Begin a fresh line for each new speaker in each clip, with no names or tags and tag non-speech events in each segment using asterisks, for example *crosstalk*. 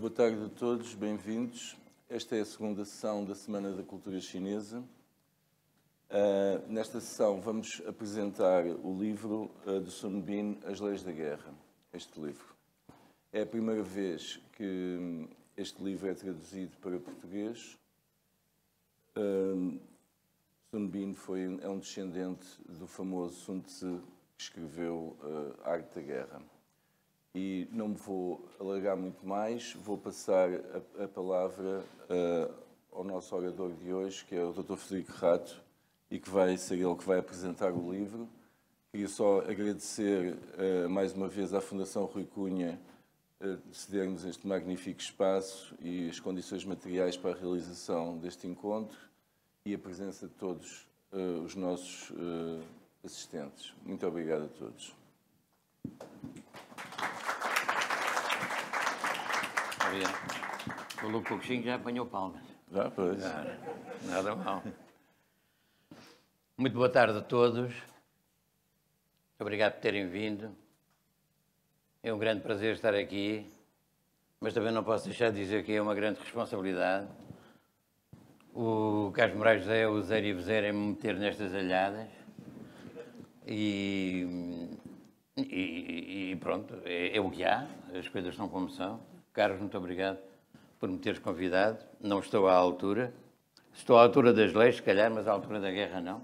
Boa tarde a todos, bem-vindos. Esta é a segunda sessão da Semana da Cultura Chinesa. Uh, nesta sessão vamos apresentar o livro uh, ah, de Sun Bin, As Leis da Guerra, este livro. É a primeira vez que hum, este livro é traduzido para português. Uh, Sun Bin foi, é um descendente do famoso Sun Tzu, que escreveu uh, Arte da Guerra e não me vou alargar muito mais, vou passar a, a palavra uh, ao nosso orador de hoje, que é o Dr. Frederico Rato, e que vai ser ele que vai apresentar o livro. Queria só agradecer uh, mais uma vez à Fundação Rui Cunha uh, cedermos este magnífico espaço e as condições materiais para a realização deste encontro e a presença de todos os nossos assistentes. Muito obrigado a todos.
sabia. O coxinho já apanhou palmas. Já, pois. nada mal. Muito boa tarde a todos. Obrigado por terem vindo. É um grande prazer estar aqui, mas também não posso deixar de dizer que é uma grande responsabilidade. O Carlos Moraes José é o Zé e vezer em me meter nestas alhadas. E, e, e pronto, é, é o que há, as coisas são como são. Carlos, muito obrigado por me teres convidado. Não estou à altura. Estou à altura das leis, se calhar, mas à altura da guerra não.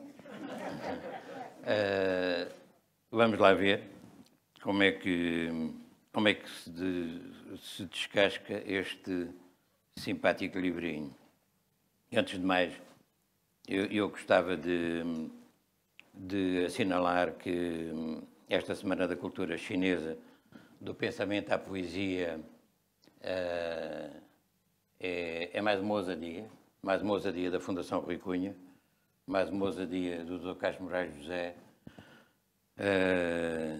Uh, *laughs* vamos lá ver como é que, como é que se, de, se descasca este simpático livrinho. E antes de mais, eu, eu gostava de, de assinalar que esta Semana da Cultura Chinesa, do pensamento à poesia eh, é, é mais uma ousadia, mais uma ousadia da Fundação Rui Cunha, mais uma ousadia do Dr. Carlos Moraes José, eh,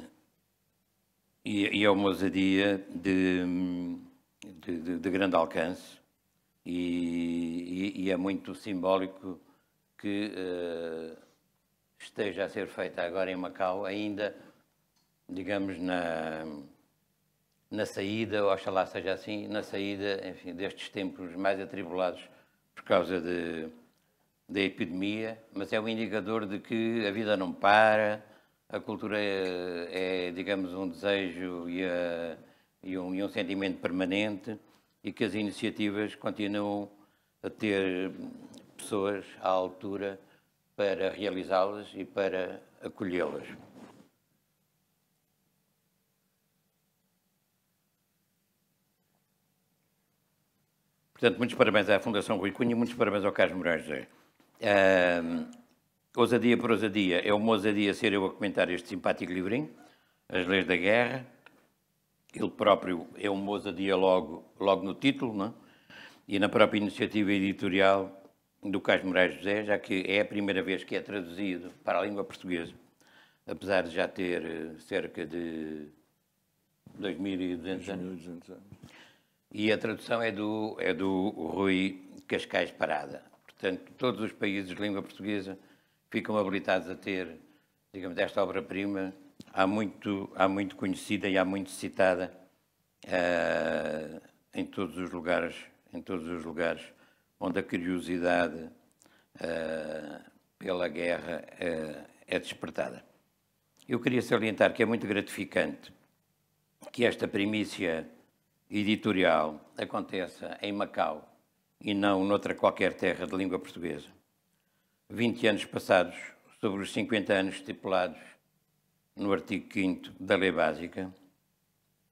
e, e é uma ousadia de, de, de grande alcance, e, e, e, é muito simbólico que eh, esteja a ser feita agora em Macau, ainda, digamos, na, na saída, oxalá seja assim, na saída, enfim, destes tempos mais atribulados por causa de, da epidemia, mas é um indicador de que a vida não para, a cultura é, é digamos, um desejo e, a, e, um, e um sentimento permanente e que as iniciativas continuam a ter pessoas à altura para realizá-las e para acolhê-las. Portanto, muitos parabéns à Fundação Rui Cunha e muitos parabéns ao Carlos Moraes José. Uh, ousadia por ousadia. É uma ousadia ser eu a comentar este simpático livrinho, As Leis da Guerra. Ele próprio é uma ousadia logo, logo no título, não é? e na própria iniciativa editorial do Carlos Moraes José, já que é a primeira vez que é traduzido para a língua portuguesa, apesar de já ter eh, cerca de 2.200 anos. 2.200 anos. E a tradução é do, é do Rui Cascais Parada. Portanto, todos os países de língua portuguesa ficam habilitados a ter, digamos, esta obra-prima há muito, há muito conhecida e há muito citada uh, em todos os lugares, em todos os lugares onde a curiosidade uh, pela guerra uh, é despertada. Eu queria salientar que é muito gratificante que esta primícia editorial aconteça em Macau e não noutra qualquer terra de língua portuguesa. 20 anos passados sobre os 50 anos estipulados no artigo 5 da Lei Básica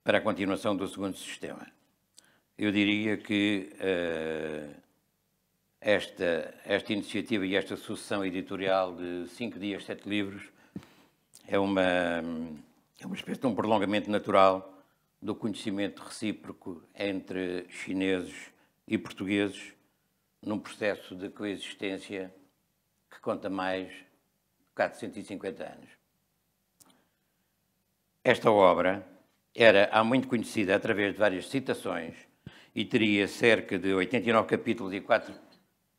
para a continuação do segundo sistema. Eu diria que uh, esta, esta iniciativa e esta sucessão editorial de 5 dias, 7 livros é uma, é uma espécie de um prolongamento natural do conhecimento recíproco entre chineses e portugueses num processo de coexistência que conta mais de 450 anos. Esta obra era há muito conhecida através de várias citações e teria cerca de 89 capítulos e 4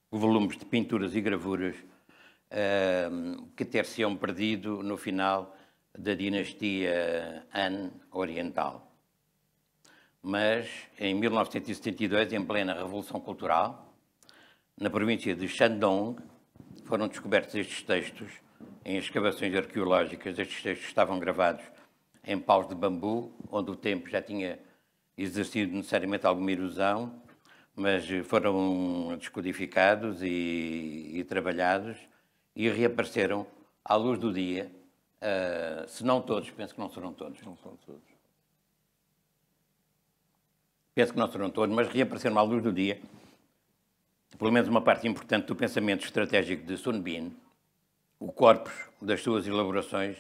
volumes de pinturas e gravuras ehm, que ter se perdido no final da dinastia Han Oriental mas em 1972, em plena Revolução Cultural, na província de Shandong, foram descobertos estes textos em escavações arqueológicas. Estes textos estavam gravados em paus de bambu, onde o tempo já tinha exercido necessariamente alguma erosão, mas foram descodificados e, e trabalhados e reapareceram à luz do dia. Uh, se não todos, penso que não serão todos. Não todos penso que não serão todos, mas reapareceram à luz do dia, pelo menos uma parte importante do pensamento estratégico de Sun Bin, o corpus das suas elaborações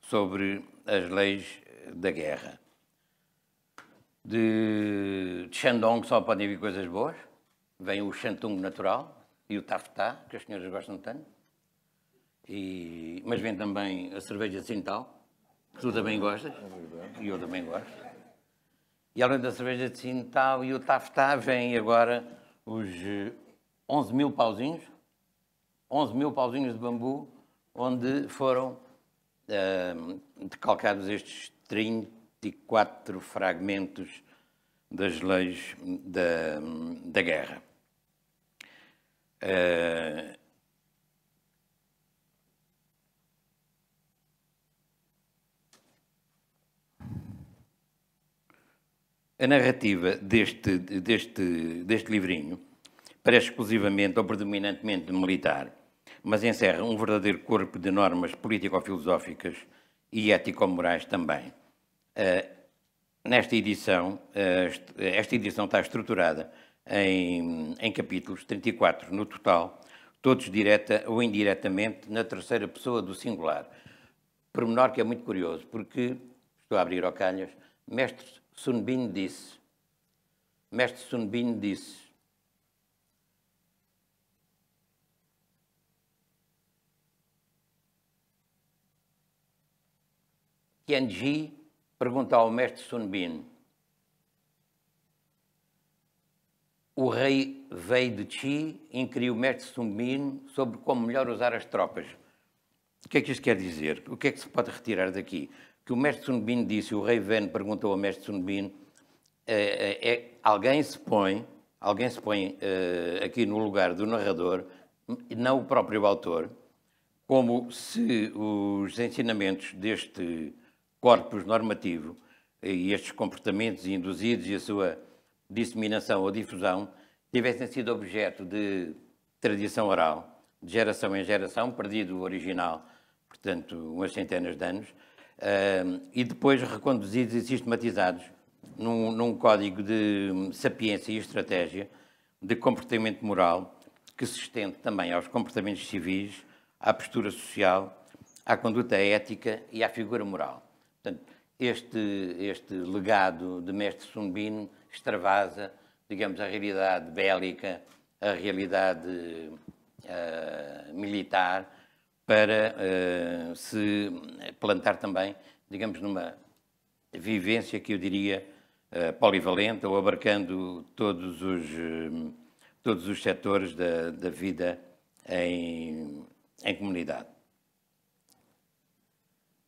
sobre as leis da guerra. De, Shandong só podem vir coisas boas. Vem o Shantung natural e o Taftá, que as senhoras gostam tanto. E, mas vem também a cerveja Sintal, que tu também gostas. e eu também gosto. E além da cerveja de Sintal tá e o Taftá, vêm agora os 11 eh, mil pauzinhos, 11 mil pauzinhos de bambu, onde foram uh, decalcados estes 34 fragmentos das leis da, da guerra. Uh, A narrativa deste, deste, deste livrinho parece exclusivamente ou predominantemente militar, mas encerra um verdadeiro corpo de normas político-filosóficas e ético-morais também. Uh, nesta edição, uh, esta edição está estruturada em, em capítulos, 34 no total, todos direta ou indiretamente na terceira pessoa do singular. Pormenor que é muito curioso, porque, estou a abrir o calhas, mestre Sun Bin disse, mestre Sun Bin disse, Tianji pergunta ao mestre Sun Bin, o rei veio de Qi inquiriu o mestre Sun Bin sobre como melhor usar as tropas. O que é que isto quer dizer? O que é que se pode retirar daqui? que o mestre Sun Bin disse, o rei Ven perguntou ao mestre Sun Bin, é, eh, é, eh, eh, alguém se põe, alguém se põe é, aqui no lugar do narrador, não o próprio autor, como se os ensinamentos deste corpus normativo e estes comportamentos induzidos e a sua disseminação ou difusão tivessem sido objeto de tradição oral, de geração em geração, perdido o original, portanto, umas centenas de anos, uh, e depois reconduzidos e sistematizados num, num código de hum, sapiência e estratégia de comportamento moral que se estende também aos comportamentos civis, à postura social, à conduta ética e à figura moral. Portanto, este, este legado de mestre Sumbin extravasa, digamos, a realidade bélica, a realidade uh, militar para uh, se plantar também, digamos, numa vivência que eu diria uh, polivalente ou abarcando todos os, eh, todos os setores da, da vida em, em comunidade.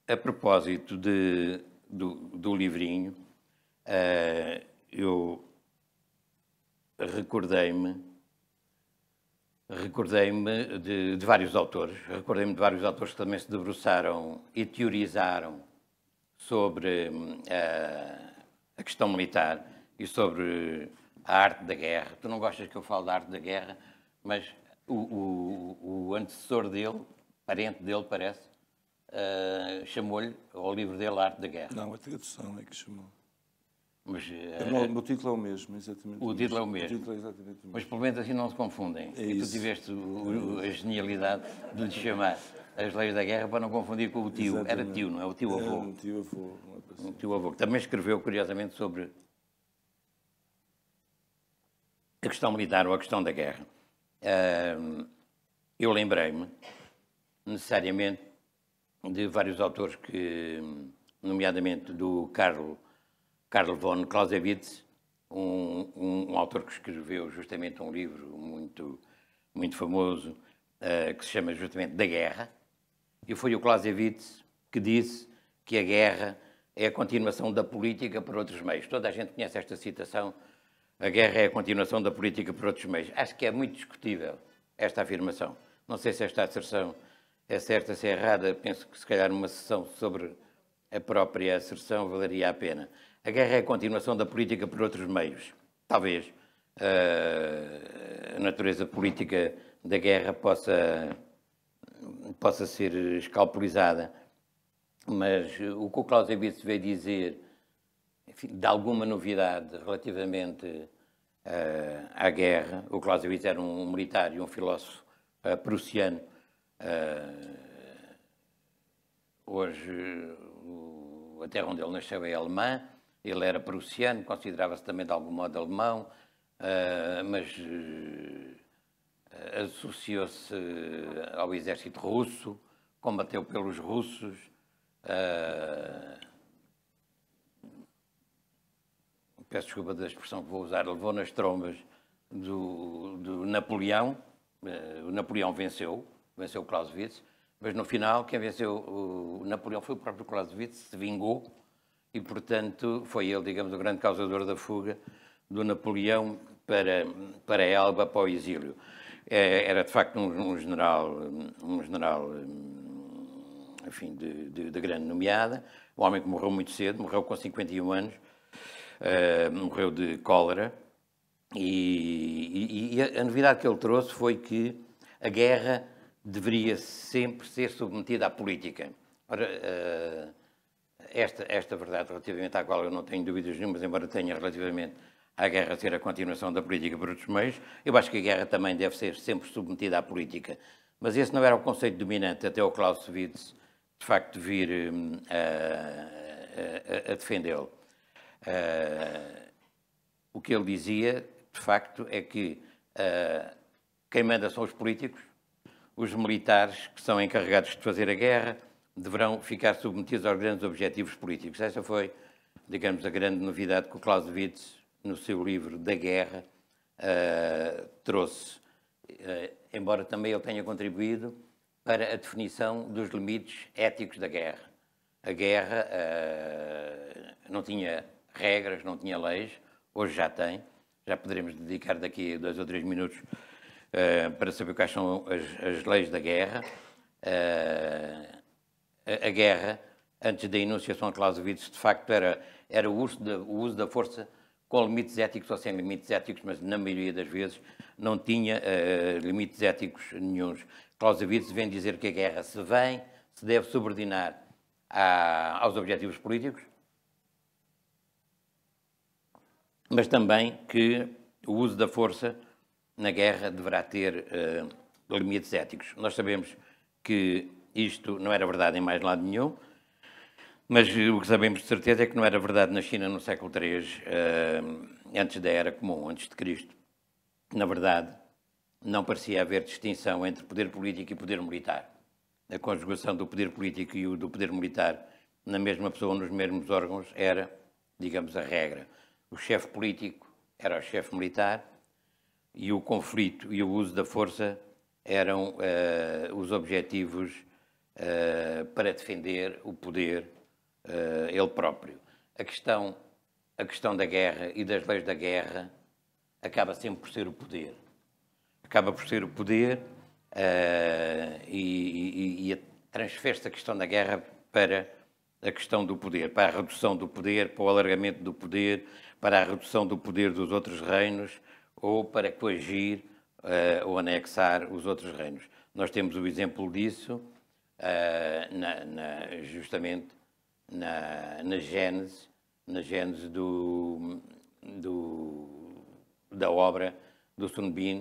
A propósito de, do, do livrinho, eu recordei-me recordei-me de, de, vários autores, recordei-me de vários autores que também se debruçaram e teorizaram sobre hum, a, a questão militar e sobre a arte da guerra. Tu não gostas que eu fale da arte da guerra, mas o, o, o antecessor dele, parente dele, parece, uh, chamou-lhe, ao livro dele, A Arte da Guerra. Não,
a tradução é que chamou.
Mas, não, o eh, título é o mesmo, exatamente. O, o título mesmo. é o mesmo. O título é exatamente o mesmo. Mas pelo menos assim não se confundem. É tu tiveste o, é a genialidade de lhe chamar as leis da guerra para não confundir com o tio. Exatamente. Era tio, não é? O tio avô. Era um tio avô. É um tio avô, que também escreveu, curiosamente, sobre a questão militar ou a questão da guerra. Uh, eu lembrei-me, necessariamente, de vários autores que, nomeadamente do Carlo Carl von Clausewitz, um, um, um, autor que escreveu justamente um livro muito, muito famoso, uh, que se chama justamente Da Guerra, e foi o Clausewitz que disse que a guerra é a continuação da política por outros meios. Toda a gente conhece esta citação, a guerra é a continuação da política por outros meios. Acho que é muito discutível esta afirmação. Não sei se esta asserção é certa, se é errada, penso que se calhar uma sessão sobre a própria asserção valeria a pena. A guerra é a continuação da política por outros meios. Talvez uh, a natureza política da guerra possa, possa ser escalpulizada. Mas o que o Clausewitz veio dizer, enfim, de alguma novidade relativamente uh, à guerra, o Clausewitz era um, um militar e um filósofo uh, prussiano. hoje, o, a terra onde ele nasceu é alemã, ele era prussiano, considerava-se também de algum modo alemão, uh, mas uh, associou-se ao exército russo, combateu pelos russos. Uh, peço desculpa da expressão que vou usar, levou nas trombas do, do Napoleão. o Napoleão venceu, venceu Clausewitz, mas no final quem venceu o Napoleão foi o próprio Clausewitz, se vingou e, portanto, foi ele, digamos, o grande causador da fuga do Napoleão para, para Elba, para o exílio. É, era, de facto, um, um general, um general enfim, de, de, de, grande nomeada, um homem que morreu muito cedo, morreu com 51 anos, uh, morreu de cólera, e, e, e, a novidade que ele trouxe foi que a guerra deveria sempre ser submetida à política. Ora, uh, esta, esta verdade relativamente à qual eu não tenho dúvidas nenhumas, embora tenha relativamente à guerra ser a continuação da política por outros meios, eu acho que a guerra também deve ser sempre submetida à política. Mas esse não era o conceito dominante até o Clausewitz, de facto, vir hum, a, a, a defendê-lo. Ah, o que ele dizia, de facto, é que a ah, quem manda são os políticos, os militares que são encarregados de fazer a guerra, deverão ficar submetidos aos grandes objetivos políticos. Essa foi, digamos, a grande novidade que o Clausewitz, no seu livro Da Guerra, uh, trouxe. Uh, embora também ele tenha contribuído para a definição dos limites éticos da guerra. A guerra uh, não tinha regras, não tinha leis, hoje já tem. Já poderemos dedicar daqui dois ou três minutos para saber quais são as, as leis da guerra. Uh, a, guerra, antes da enunciação de Clausewitz, de facto era, era o, uso da, o uso da força com limites éticos ou sem limites éticos, mas na maioria das vezes não tinha uh, limites éticos nenhums. Clausewitz vem dizer que a guerra se vem, se deve subordinar a, aos objetivos políticos, mas também que o uso da força na guerra deverá ter uh, limites éticos. Nós sabemos que isto não era verdade em mais lado nenhum, mas o que sabemos de certeza é que não era verdade na China no século III, eh, antes da Era Comum, antes de Cristo. Na verdade, não parecia haver distinção entre poder político e poder militar. A conjugação do poder político e o do poder militar na mesma pessoa, nos mesmos órgãos, era, digamos, a regra. O chefe político era o chefe militar e o conflito e o uso da força eram uh, os objetivos eh, para defender o poder uh, ele próprio. A questão, a questão da guerra e das leis da guerra acaba sempre por ser o poder. Acaba por ser o poder uh, e, e, e transfere-se a questão da guerra para a questão do poder, para a redução do poder, para o alargamento do poder, para a redução do poder dos outros reinos ou para coagir uh, ou anexar os outros reinos. Nós temos o exemplo disso uh, na, na, justamente na, na gênese, na gênese do, do, da obra do Sun Bin.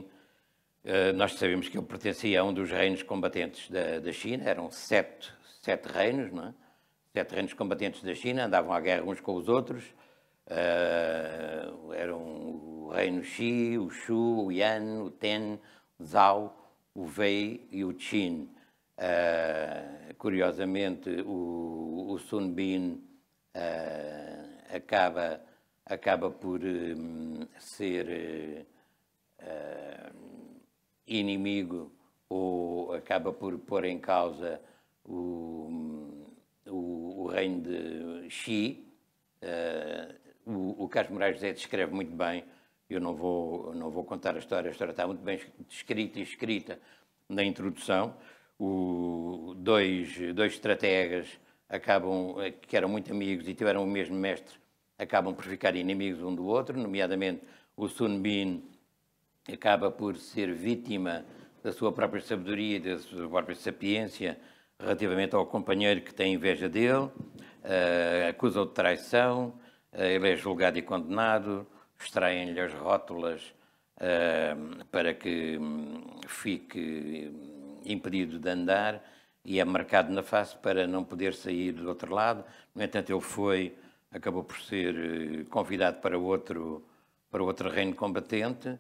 Uh, eh, nós sabemos que ele pertencia a um dos reinos combatentes da, da China, eram sete, sete reinos, não é? sete reinos combatentes da China, andavam à guerra uns com os outros, uh, eram o reino Xi, o Shu, o Yan, o Ten, o Zhao, o Wei e o Qin. Uh, curiosamente, o, o Sun Bin uh, acaba, acaba por um, ser uh, inimigo ou acaba por pôr em causa o, o, o reino de Xi. o, o Carlos Moraes José descreve muito bem, eu não vou, não vou contar a história, a história está muito bem descrita e escrita na introdução, o, dois, dois estrategas acabam, que eram muito amigos e tiveram o mesmo mestre, acabam por ficar inimigos um do outro, nomeadamente o Sun Bin acaba por ser vítima da sua própria sabedoria, da sua própria sapiência, relativamente ao companheiro que tem inveja dele, uh, acusa-o de traição, uh, ele é julgado e condenado, extraem-lhe as rótulas uh, para que hum, fique hum, impedido de andar e é marcado na face para não poder sair do outro lado. No entanto, ele foi, acabou por ser eh, convidado para outro, para outro reino combatente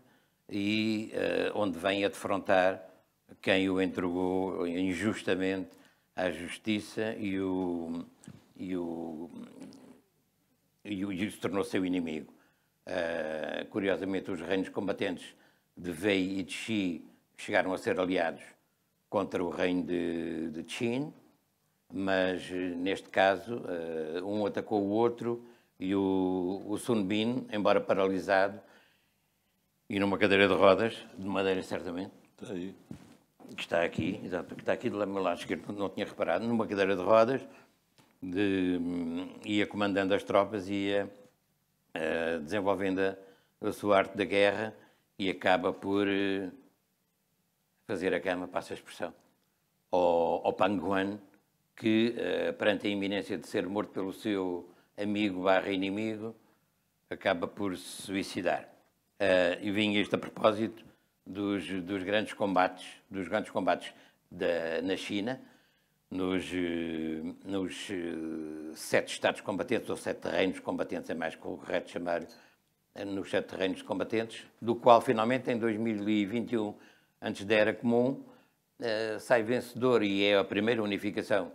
e uh, onde vem a defrontar quem o entregou injustamente à justiça e o, e o, e o, e o se tornou seu inimigo. Uh, curiosamente, os reinos combatentes de Vei e de Xi chegaram a ser aliados contra o reino de, de Qin, mas eh, neste caso eh, um atacou o outro e o, o Sun Bin, embora paralisado e numa cadeira de rodas, de madeira certamente, está aí. que está aqui, exato, que está aqui do meu lado esquerdo, não tinha reparado, numa cadeira de rodas, de, hum, ia comandando as tropas, ia uh, desenvolvendo a, a sua arte da guerra e acaba por... Uh, fazer a cama, passa a expressão, ao, ao Panguan, que, uh, perante a iminência de ser morto pelo seu amigo barra inimigo, acaba por se suicidar. Uh, e vinha isto a propósito dos, dos grandes combates, dos grandes combates da, na China, nos, eh, nos, sete estados combatentes, ou sete reinos combatentes, é mais correto chamar, nos sete reinos combatentes, do qual finalmente em 2021 antes da Era Comum, eh, sai vencedor, e é a primeira unificação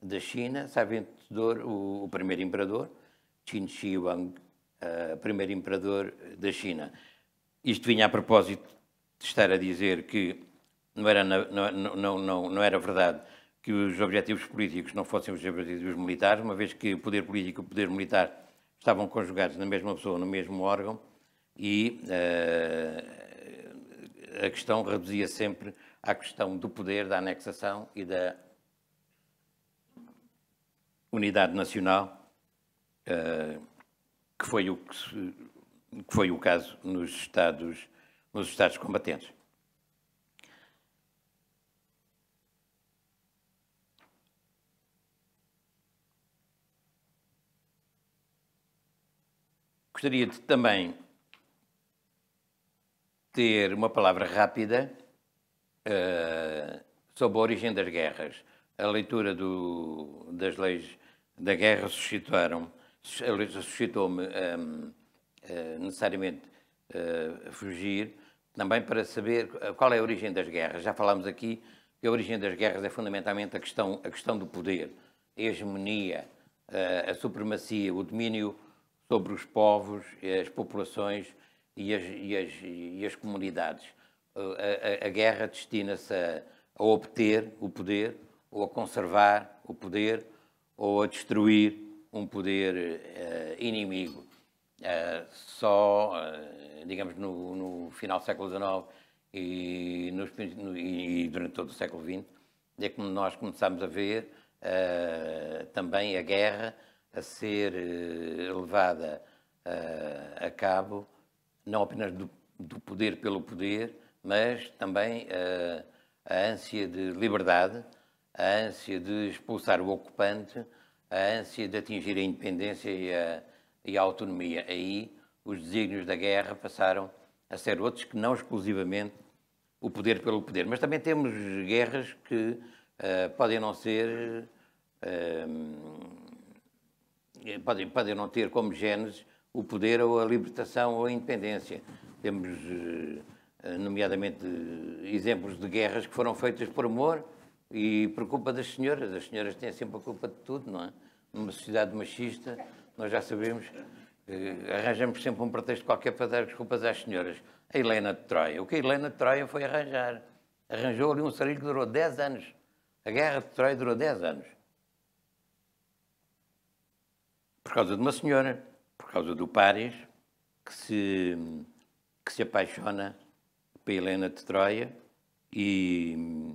da China, sai vencedor o, o primeiro imperador, Qin Shi Huang, eh, primeiro imperador da China. Isto vinha a propósito de estar a dizer que não era, não, não, não, não era verdade que os objetivos políticos não fossem os objetivos militares, uma vez que o poder político e o poder militar estavam conjugados na mesma pessoa, no mesmo órgão, e eh, a questão reduzia sempre à questão do poder, da anexação e da unidade nacional, eh, que foi o, que, se, que foi o caso nos Estados, nos Estados combatentes. Gostaria de também ter uma palavra rápida uh, sobre a origem das guerras. A leitura do, das leis da guerra suscitaram, suscitou-me um, ehm, uh, eh, necessariamente uh, fugir, também para saber qual é a origem das guerras. Já falámos aqui que a origem das guerras é fundamentalmente a questão, a questão do poder, a hegemonia, a, a supremacia, o domínio sobre os povos, e as populações, e as, e as, e as comunidades. Uh, a, a, a guerra destina-se a, a obter o poder, ou a conservar o poder, ou a destruir um poder uh, inimigo. Uh, só, uh, digamos, no, no, final do século XIX e, nos, no, e, durante todo o século XX, é que nós começamos a ver uh, também a guerra a ser uh, levada a cabo não apenas do, do poder pelo poder, mas também uh, a ânsia de liberdade, a ânsia de expulsar o ocupante, a ânsia de atingir a independência e a, e a autonomia. Aí os desígnios da guerra passaram a ser outros que não exclusivamente o poder pelo poder. Mas também temos guerras que uh, podem não ser. Uh, podem, podem não ter como gênese o poder ou a libertação ou a independência. Temos, eh, nomeadamente, exemplos de guerras que foram feitas por amor e por culpa das senhoras. As senhoras têm sempre a culpa de tudo, não é? Numa sociedade machista, nós já sabemos, eh, arranjamos sempre um pretexto qualquer para dar desculpas às senhoras. A Helena de Troia. O que a Helena de Troia foi arranjar? Arranjou ali um sarilho que durou 10 anos. A guerra de Troia durou 10 anos. Por causa de uma senhora causa do Paris, que se, que se apaixona por Helena de Troia e,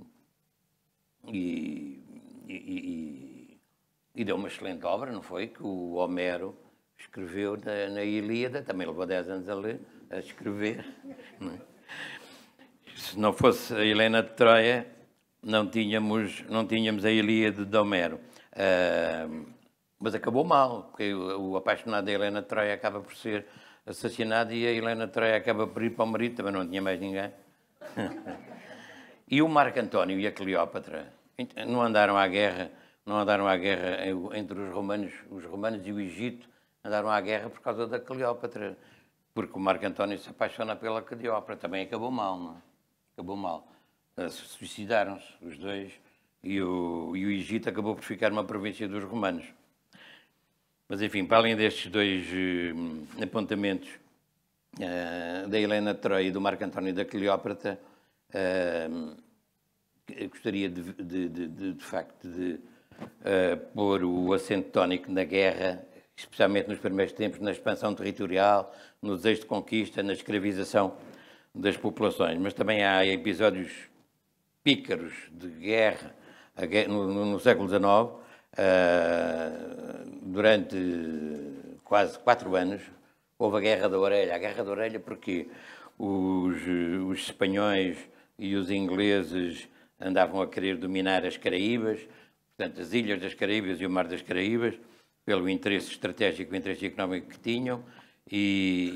e, e, e, deu uma excelente obra, não foi? Que o Homero escreveu na, na Ilíada, também levou 10 anos a ler, a escrever. É? Se não fosse a Helena de Troia, não tínhamos, não tínhamos a Ilíada de Homero. Uh, mas acabou mal, porque o, apaixonado da Helena Troia acaba por ser assassinado e a Helena Troia acaba por ir para o marido, também não tinha mais ninguém. *laughs* e o Marco António e a Cleópatra não andaram à guerra, não andaram à guerra entre os romanos, os romanos e o Egito andaram à guerra por causa da Cleópatra, porque o Marco António se apaixona pela Cleópatra, também acabou mal, não é? Acabou mal. Eh, suicidaram-se os dois e o, e o Egito acabou por ficar uma província dos romanos. Mas, enfim, para além destes dois uh, apontamentos uh, da Helena Troia e do Marco António da Cleópatra, uh, gostaria de, de, de, de, facto de pôr o acento tónico na guerra, especialmente nos primeiros tempos, na expansão territorial, no desejo de conquista, na escravização das populações. Mas também há episódios pícaros de guerra, guerra no, no século XIX, ah, durante quase quatro anos houve a Guerra da Orelha. A Guerra da Orelha porque os, os espanhóis e os ingleses andavam a querer dominar as Caraíbas, portanto, as ilhas das Caraíbas e o mar das Caraíbas, pelo interesse estratégico e interesse económico que tinham, e,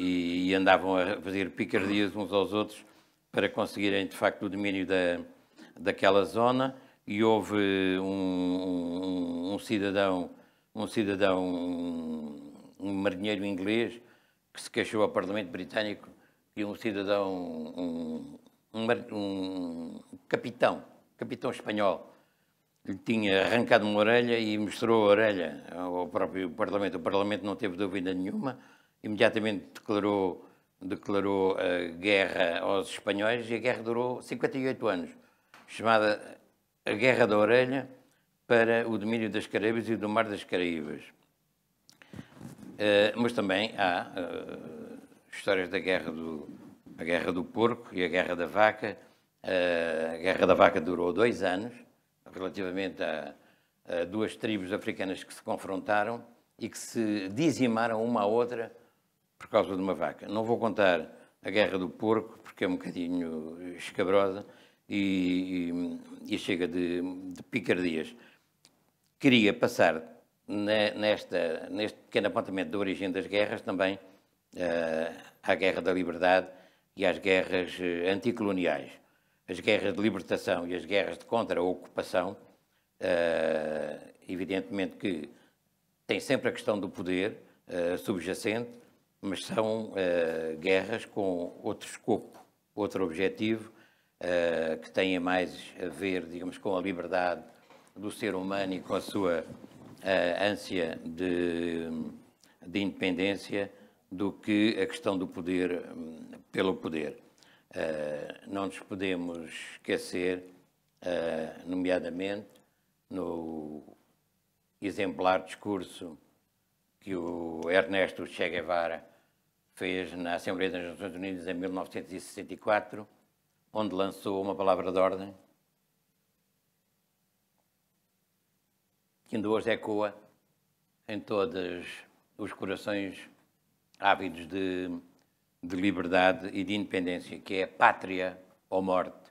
e, e, andavam a fazer picardias uns aos outros para conseguirem, de facto, o domínio da, daquela zona e houve um, um, um cidadão, um cidadão, um, um, marinheiro inglês que se queixou ao Parlamento Britânico e um cidadão, um, um capitão, capitão espanhol, lhe tinha arrancado uma orelha e mostrou a orelha ao próprio Parlamento. O Parlamento não teve dúvida nenhuma, imediatamente declarou, declarou a guerra aos espanhóis e a guerra durou 58 anos, chamada a Guerra da Orelha para o domínio das Caraíbas e do Mar das Caraíbas. Uh, mas também há uh, histórias da guerra do, a guerra do porco e a guerra da vaca. Uh, a guerra da vaca durou dois anos, relativamente a, a, duas tribos africanas que se confrontaram e que se dizimaram uma à outra por causa de uma vaca. Não vou contar a guerra do porco, porque é um bocadinho escabrosa, e, e chega de, de, picardias. Queria passar na, nesta, neste pequeno apontamento da origem das guerras também uh, à Guerra da Liberdade e às guerras eh, anticoloniais. As guerras de libertação e as guerras de contra-ocupação, uh, evidentemente que tem sempre a questão do poder uh, subjacente, mas são uh, guerras com outro escopo, outro objetivo, eh, que têm mais a ver, digamos, com a liberdade do ser humano e com a sua uh, ânsia de, de, independência do que a questão do poder pelo poder. Uh, não nos podemos esquecer, nomeadamente, no exemplar discurso que o Ernesto Che Guevara fez na Assembleia das Nações Unidas em 1964, onde lançou uma palavra de ordem, que ainda hoje ecoa em todos os corações ávidos de, de liberdade e de independência, que é pátria ou morte.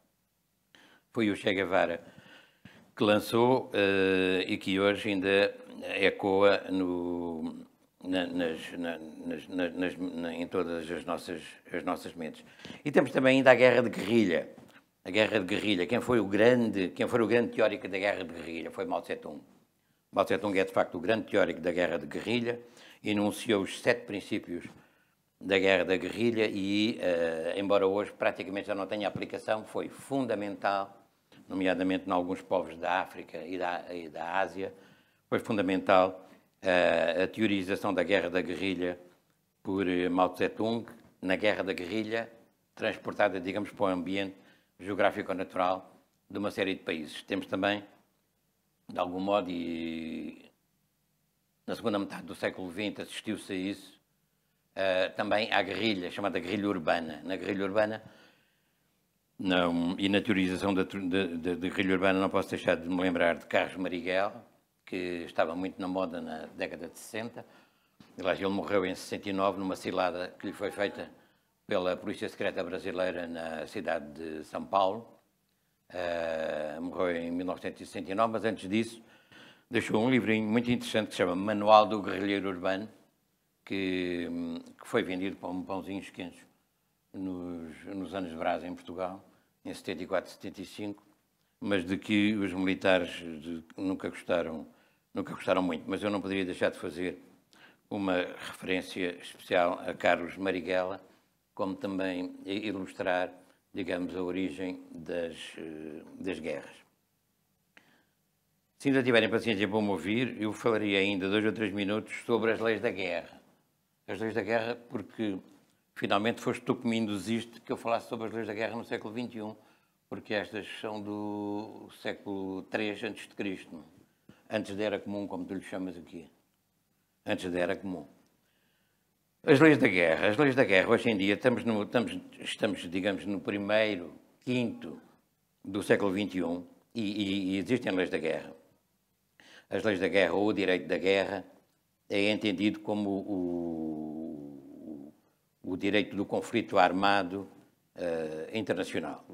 Foi o Che Guevara que lançou uh, e que hoje ainda ecoa no, na, nas, na, nas, nas, em todas as nossas, as nossas mentes. E temos também ainda a guerra de guerrilha. A guerra de guerrilha. Quem foi o grande, quem foi o grande teórico da guerra de guerrilha? Foi Mao Tse-tung. Mao Tse-tung é, de facto, o grande teórico da guerra de guerrilha. Enunciou os sete princípios da guerra da guerrilha e, uh, embora hoje praticamente já não tenha aplicação, foi fundamental, nomeadamente em alguns povos da África e da, e da Ásia, foi fundamental a, a teorização da guerra da guerrilha por eh, Mao Tse-tung, na guerra da guerrilha, transportada, digamos, para o ambiente geográfico natural de uma série de países. Temos também, de algum modo, e na segunda metade do século XX assistiu-se a isso, uh, também à guerrilha, chamada guerrilha urbana. Na guerrilha urbana, não, e na teorização da, da, da guerrilha urbana, não posso deixar de me lembrar de Carlos Marighella, que estava muito na moda na década de 60. Aliás, ele morreu em 69 numa cilada que lhe foi feita pela Polícia Secreta Brasileira na cidade de São Paulo. Uh, morreu em 1969, mas antes disso deixou um livrinho muito interessante que se chama Manual do Guerrilheiro Urbano, que, hum, que foi vendido para um pãozinhos quentes nos, nos anos de Brás em Portugal, em 74, 75, mas de que os militares de, nunca gostaram nunca gostaram muito, mas eu não poderia deixar de fazer uma referência especial a Carlos Marighella, como também ilustrar, digamos, a origem das, eh, das guerras. Se ainda tiverem paciência para me ouvir, eu falaria ainda dois ou três minutos sobre as leis da guerra. As leis da guerra, porque finalmente foste tu que me induziste que eu falasse sobre as leis da guerra no século XXI, porque estas são do século III a.C antes da era comum, como tu lhe chamas aqui. Antes da era comum. As leis da guerra. As leis da guerra, hoje em dia, estamos, no, estamos, estamos digamos, no primeiro, quinto do século XXI e, e, e existem leis da guerra. As leis da guerra ou o direito da guerra é entendido como o, o, direito do conflito armado uh, internacional.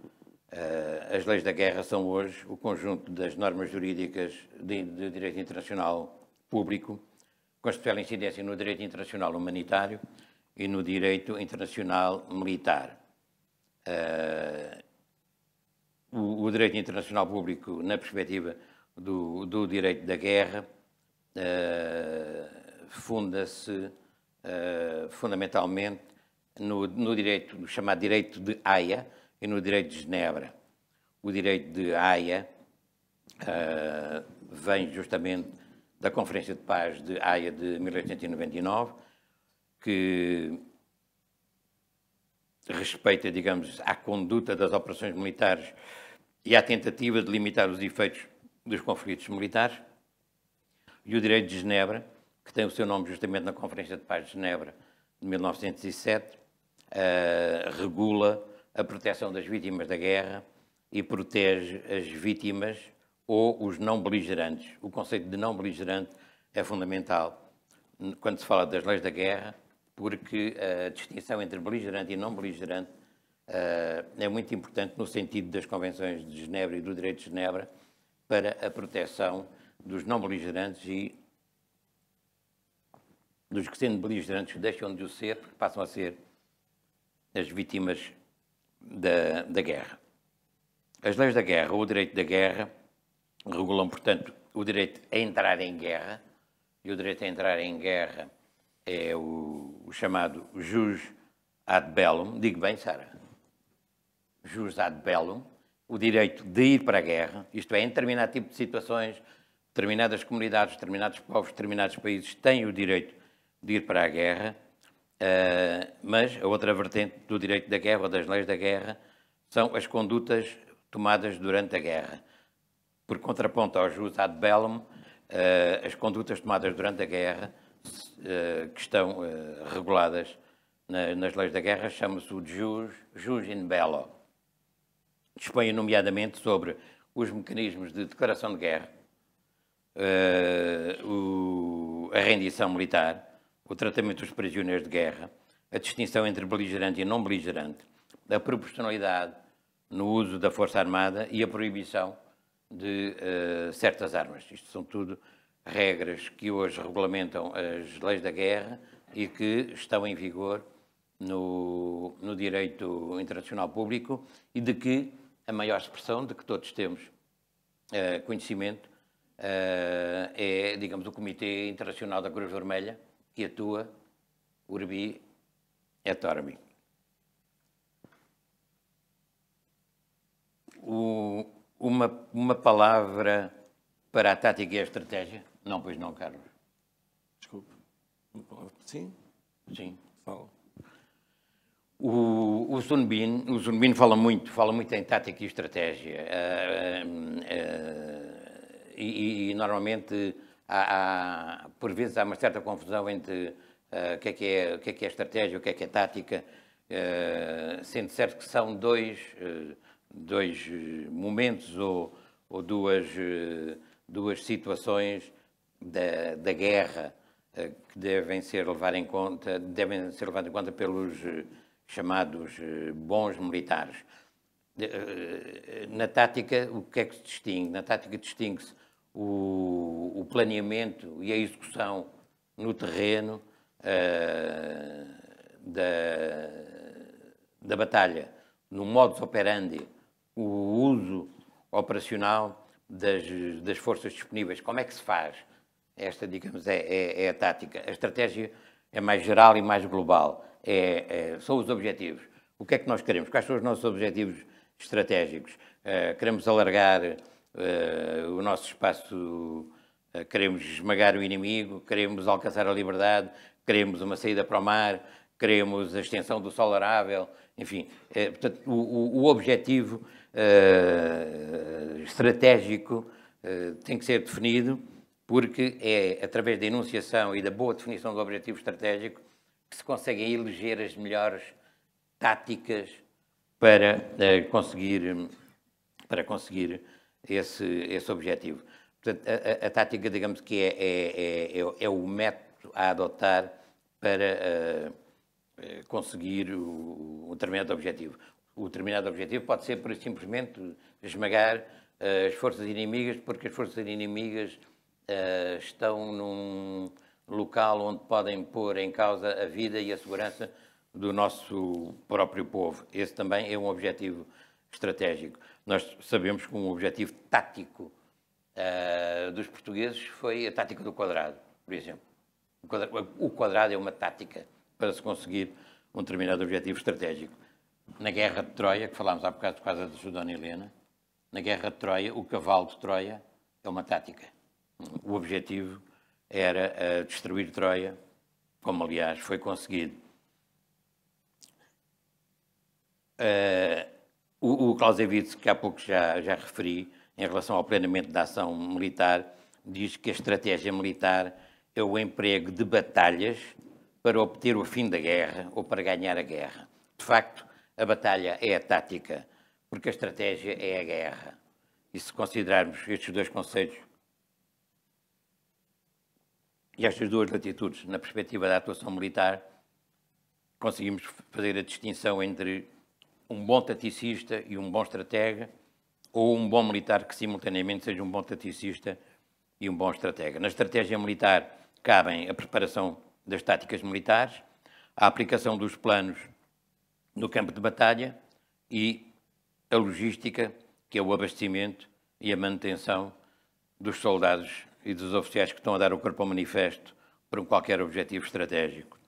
Eh, as leis da guerra são hoje o conjunto das normas jurídicas de, de direito internacional público, com especial incidência no direito internacional humanitário e no direito internacional militar. Uh, o, o, direito internacional público, na perspectiva do, do direito da guerra, uh, funda-se uh, fundamentalmente no, no, direito, no chamado direito de Haia, e no direito de Genebra. O direito de Haia uh, vem justamente da Conferência de Paz de Haia de 1899, que respeita, digamos, à conduta das operações militares e à tentativa de limitar os efeitos dos conflitos militares, e o direito de Genebra, que tem o seu nome justamente na Conferência de Paz de Genebra de 1907, uh, ah, regula a proteção das vítimas da guerra e protege as vítimas ou os não beligerantes. O conceito de não beligerante é fundamental quando se fala das leis da guerra, porque a distinção entre beligerante e não beligerante eh, é muito importante no sentido das convenções de Genebra e do direito de Genebra para a proteção dos não beligerantes e dos que, sendo beligerantes, deixam de o ser, passam a ser as vítimas da, da guerra. As leis da guerra ou o direito da guerra regulam, portanto, o direito a entrar em guerra, e o direito a entrar em guerra é o, o chamado jus ad bellum, digo bem, Sara, jus ad bellum, o direito de ir para a guerra, isto é, em determinado tipo de situações, determinadas comunidades, determinados povos, determinados países têm o direito de ir para a guerra, eh, mas a outra vertente do direito da guerra ou das leis da guerra são as condutas tomadas durante a guerra. Por contraponto ao jus ad bellum, uh, as condutas tomadas durante a guerra, uh, que estão reguladas na, nas leis da guerra, chama-se o jus, jus in bello. Dispõe nomeadamente sobre os mecanismos de declaração de guerra, o, a rendição militar, o tratamento dos prisioneiros de guerra, a distinção entre beligerante e não beligerante, a proporcionalidade no uso da força armada e a proibição de uh, certas armas. Isto são tudo regras que hoje regulamentam as leis da guerra e que estão em vigor no, no direito internacional público e de que a maior expressão de que todos temos uh, conhecimento uh, é, digamos, o Comitê Internacional da Cruz Vermelha, e a tua urbi et é orbi. O, uma, uma palavra para a tática e a estratégia? Não, pois não, Carlos. Desculpe. Sim? Sim. Fala. O, o Sunbin, o Sunbin fala muito, fala muito em tática e estratégia. Uh, uh, uh, e, e, normalmente há, há, por vezes há uma certa confusão entre uh, o, que é que é, o que é que é estratégia, o que é que é tática, uh, sendo certo que são dois, uh, dois momentos ou, ou duas, duas situações da, da guerra que devem ser levadas em conta, devem ser levadas em conta pelos chamados bons militares. Na tática, o que é que se distingue? Na tática distingue-se o, o planeamento e a execução no terreno uh, da, da batalha, no modus operandi, o uso operacional das, das forças disponíveis. Como é que se faz? Esta, digamos, é, é, é a tática. A estratégia é mais geral e mais global. É, é são os objetivos. O que é que nós queremos? Quais são os nossos objetivos estratégicos? Uh, queremos alargar Uh, o nosso espaço, uh, queremos esmagar o inimigo, queremos alcançar a liberdade, queremos uma saída para o mar, queremos a extensão do sol arável, enfim. Uh, portanto, o, o objetivo estratégico tem que ser definido, porque é através da enunciação e da boa definição do objetivo estratégico que se conseguem eleger as melhores táticas para conseguir, para conseguir esse, esse objetivo. Portanto, a, a, a tática, digamos que é, é, é, é, é o método a adotar para uh, conseguir o, um determinado objetivo. O determinado objetivo pode ser por simplesmente esmagar eh, as forças inimigas, porque as forças inimigas uh, estão num local onde podem pôr em causa a vida e a segurança do nosso próprio povo. Esse também é um objetivo estratégico. Nós sabemos que um objetivo tático uh, dos portugueses foi a tática do quadrado, por exemplo. O quadrado, o quadrado é uma tática para se conseguir um determinado objetivo estratégico. Na Guerra de Troia, que falámos há bocado por causa de Dona Helena, na Guerra de Troia, o cavalo de Troia é uma tática. O objetivo era uh, destruir Troia, como aliás foi conseguido. Uh, o, o Clausewitz, que há pouco já, já referi, em relação ao planeamento da ação militar, diz que a estratégia militar é o emprego de batalhas para obter o fim da guerra ou para ganhar a guerra. De facto, a batalha é a tática, porque a estratégia é a guerra. E se considerarmos estes dois conceitos e estas duas latitudes na perspectiva da atuação militar, conseguimos fazer a distinção entre um bom taticista e um bom estratega, ou um bom militar que simultaneamente seja um bom taticista e um bom estratega. Na estratégia militar cabem a preparação das táticas militares, a aplicação dos planos no campo de batalha e a logística, que é o abastecimento e a manutenção dos soldados e dos oficiais que estão a dar o corpo ao manifesto para qualquer objetivo estratégico.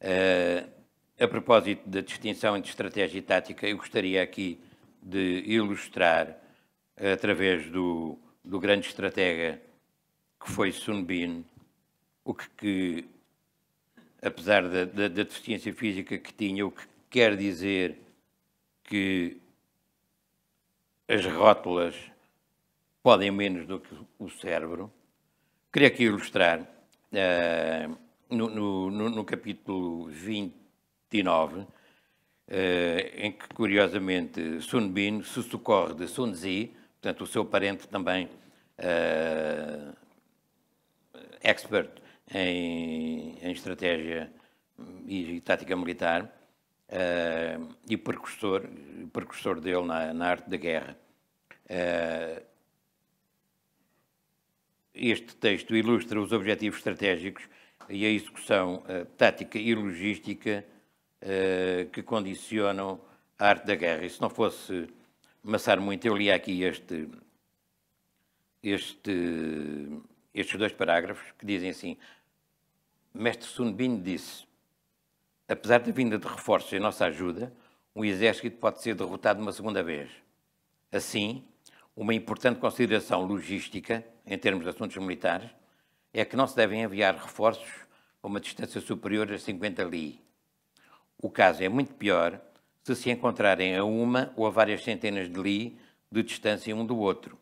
Uh, a propósito da distinção entre estratégia e tática, eu gostaria aqui de ilustrar, através do, do grande estratega que foi Sun Bin, o que, que apesar da, da, da, deficiência física que tinha, o que quer dizer que as rótulas podem menos do que o cérebro. Queria aqui ilustrar, uh, no, no, no, no capítulo 20 eh, em que, curiosamente, Sun Bin se socorre de Sun Zi, portanto, o seu parente também eh, expert em, em estratégia e, tática militar, uh, e precursor, precursor dele na, na arte da guerra. Uh, este texto ilustra os objetivos estratégicos e a execução uh, tática e logística eh, que condicionam a arte da guerra. E se não fosse amassar muito, eu li aqui este, este, estes dois parágrafos que dizem assim: Mestre Sun Bin disse, apesar da vinda de reforços em nossa ajuda, um exército pode ser derrotado uma segunda vez. Assim, uma importante consideração logística, em termos de assuntos militares, é que não se devem enviar reforços a uma distância superior a 50 li, o caso é muito pior se se encontrarem a uma ou a várias centenas de li de distância um do outro.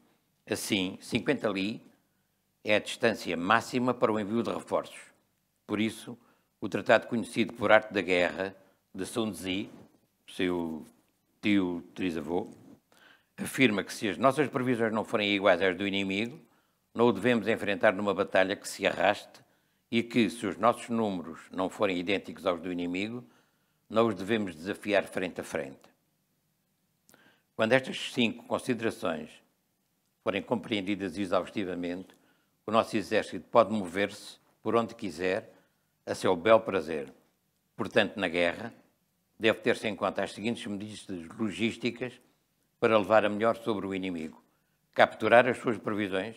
Assim, 50 li é a distância máxima para o envio de reforços. Por isso, o tratado conhecido por Arte da Guerra de Sun Tzu, seu tio trisavô, afirma que se as nossas previsões não forem iguais às do inimigo, não o devemos enfrentar numa batalha que se arraste e que, se os nossos números não forem idênticos aos do inimigo, nós devemos desafiar frente a frente. Quando estas cinco considerações forem compreendidas exaustivamente, o nosso exército pode mover-se por onde quiser, a seu bel prazer. Portanto, na guerra, deve ter-se em conta as seguintes medidas logísticas para levar a melhor sobre o inimigo: capturar as suas provisões,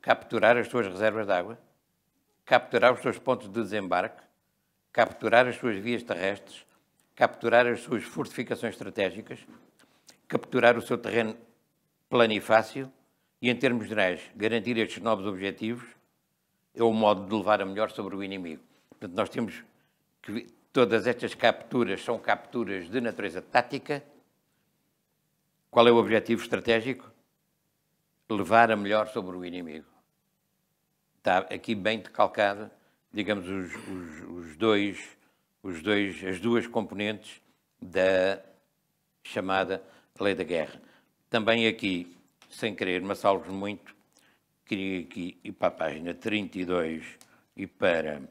capturar as suas reservas de água, capturar os seus pontos de desembarque, capturar as suas vias terrestres, capturar as suas fortificações estratégicas, capturar o seu terreno fácil e, em termos gerais, garantir estes novos objetivos é o modo de levar a melhor sobre o inimigo. Portanto, nós temos que. Todas estas capturas são capturas de natureza tática. Qual é o objetivo estratégico? Levar a melhor sobre o inimigo. Está aqui bem decalcado digamos, os, os, os dois, os dois, as duas componentes da chamada lei da guerra. Também aqui, sem querer, mas salvo muito, queria aqui ir para a página 32 e para,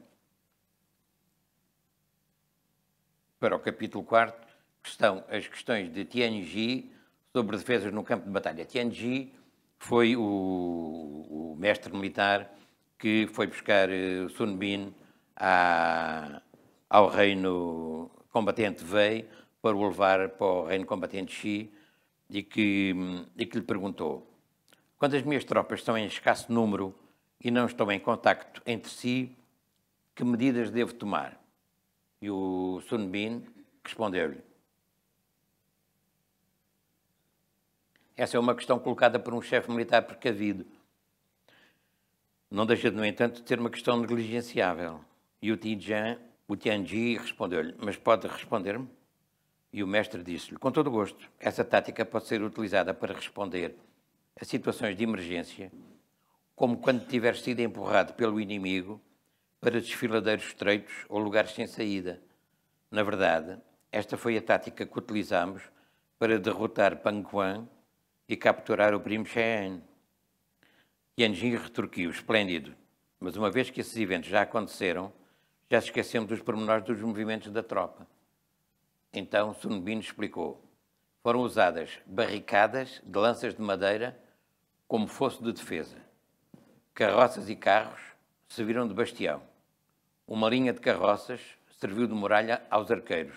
para o capítulo 4, que estão as questões de Tianji sobre defesas no campo de batalha. Tianji foi o, o mestre militar que foi buscar eh, Sun Bin à, ao reino combatente Wei para o levar para o reino combatente Xi e que, hum, e que lhe perguntou quando as minhas tropas estão em escasso número e não estão em contacto entre si, que medidas devo tomar? E o Sun Bin respondeu-lhe. Essa é uma questão colocada por um chefe militar precavido não deixa, no entanto, de ter uma questão negligenciável. E o Tianjin, o Tianji respondeu-lhe, mas pode responder-me? E o mestre disse-lhe, com todo gosto, essa tática pode ser utilizada para responder a situações de emergência, como quando tiver sido empurrado pelo inimigo para desfiladeiros estreitos ou lugares sem saída. Na verdade, esta foi a tática que utilizámos para derrotar Pangquan e capturar o primo Cheyenne que Anjinho retorquiu, esplêndido. Mas uma vez que esses eventos já aconteceram, já esquecemos dos pormenores dos movimentos da tropa. Então Sunbin explicou. Foram usadas barricadas de lanças de madeira como fosso de defesa. Carroças e carros serviram de bastião. Uma linha de carroças serviu de muralha aos arqueiros.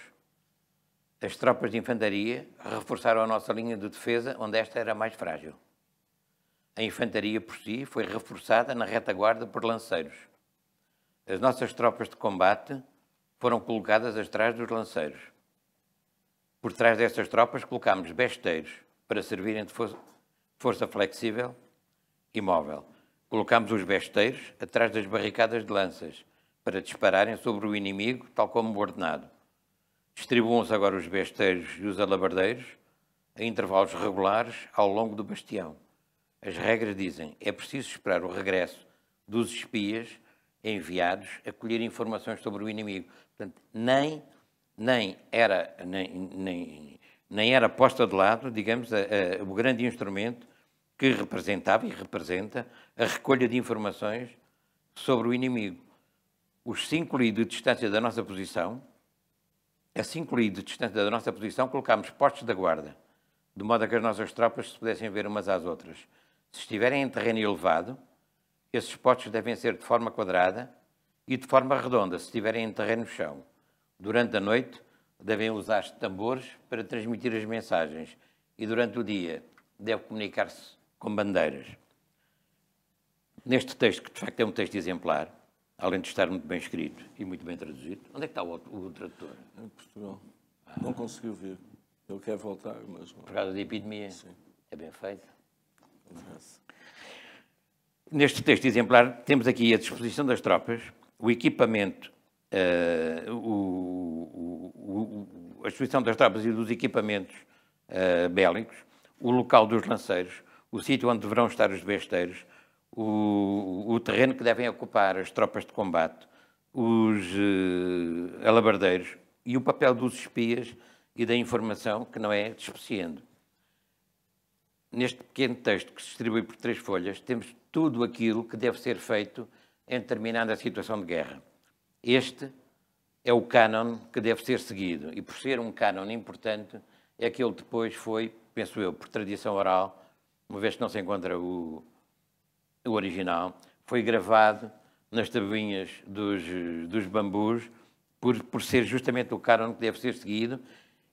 As tropas de infantaria reforçaram a nossa linha de defesa, onde esta era mais frágil. A infantaria por si foi reforçada na retaguarda por lanceiros. As nossas tropas de combate foram colocadas atrás dos lanceiros. Por trás destas tropas colocámos besteiros para servirem de força, força flexível e móvel. Colocámos os besteiros atrás das barricadas de lanças para dispararem sobre o inimigo, tal como ordenado. Distribuam-se agora os besteiros e os alabardeiros a intervalos regulares ao longo do bastião. As regras dizem é preciso esperar o regresso dos espias enviados a colher informações sobre o inimigo. Portanto, nem, nem, era, nem, nem, nem era posta de lado, digamos, a, a, o grande instrumento que representava e representa a recolha de informações sobre o inimigo. Os 5 li de distância da nossa posição, a 5 li de distância da nossa posição, colocámos postos da guarda, de modo a que as nossas tropas se pudessem ver umas às outras. Se estiverem em terreno elevado, esses potes devem ser de forma quadrada e de forma redonda, se estiverem em terreno chão. Durante a noite, devem usar tambores para transmitir as mensagens e durante o dia deve comunicar-se com bandeiras. Neste texto, que de facto é um texto exemplar, além de estar muito bem escrito e muito bem traduzido, onde é que está o, o tradutor? Em Portugal. Ah. Não conseguiu ver. Ele quer voltar, mas... Por causa da epidemia. Sim. É bem feito. Neste texto exemplar, temos aqui a disposição das tropas, o equipamento, uh, o, o, o, a disposição das tropas e dos equipamentos uh, bélicos, o local dos lanceiros, o sítio onde deverão estar os besteiros, o, terreno que devem ocupar as tropas de combate, os uh, alabardeiros e o papel dos espias e da informação que não é despreciando neste pequeno texto que se distribui por três folhas, temos tudo aquilo que deve ser feito em determinada situação de guerra. Este é o cânon que deve ser seguido e, por ser um cânon importante, é que ele depois foi, penso eu, por tradição oral, uma vez que não se encontra o, o original, foi gravado nas tabuinhas dos, dos bambus por, por ser justamente o cânon que deve ser seguido